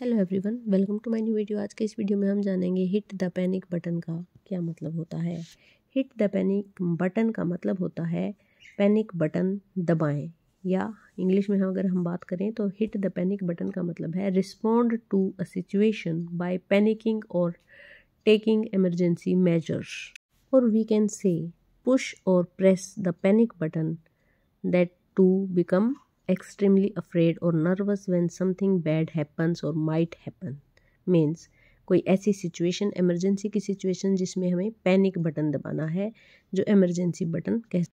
hello everyone welcome to my new video आज के इस वीडियो में हम जानेंगे हिट द पैनिक बटन का क्या मतलब होता है हिट द पैनिक बटन का मतलब होता है पैनिक बटन दबाएं या इंग्लिश में हम अगर हम बात करें तो हिट द पैनिक बटन का मतलब है respond to a situation by panicking और टेकिंग एमरजेंसी मेजर्स और वी कैन से पुश और press the panic button that to become extremely afraid or nervous when something bad happens or might happen means कोई ऐसी situation emergency की situation जिसमें हमें panic button दबाना है जो इमरजेंसी बटन कह